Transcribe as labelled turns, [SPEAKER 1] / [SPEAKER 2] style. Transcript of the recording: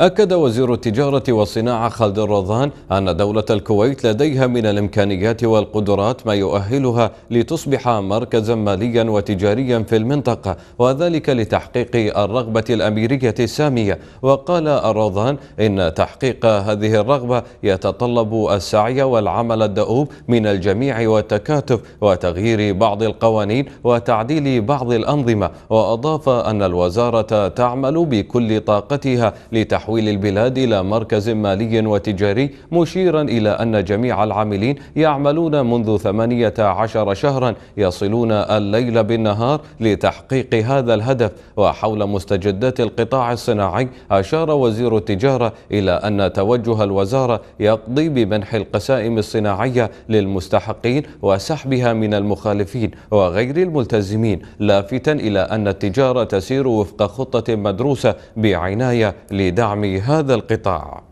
[SPEAKER 1] أكد وزير التجارة والصناعة خالد الرضان أن دولة الكويت لديها من الإمكانيات والقدرات ما يؤهلها لتصبح مركزا ماليا وتجاريا في المنطقة وذلك لتحقيق الرغبة الأميرية السامية وقال الرضان إن تحقيق هذه الرغبة يتطلب السعي والعمل الدؤوب من الجميع والتكاتف وتغيير بعض القوانين وتعديل بعض الأنظمة وأضاف أن الوزارة تعمل بكل طاقتها لتحقيق تحويل البلاد إلى مركز مالي وتجاري مشيرا إلى أن جميع العاملين يعملون منذ 18 شهرا يصلون الليل بالنهار لتحقيق هذا الهدف وحول مستجدات القطاع الصناعي أشار وزير التجارة إلى أن توجه الوزارة يقضي بمنح القسائم الصناعية للمستحقين وسحبها من المخالفين وغير الملتزمين لافتا إلى أن التجارة تسير وفق خطة مدروسة بعناية لدعم دعم هذا القطاع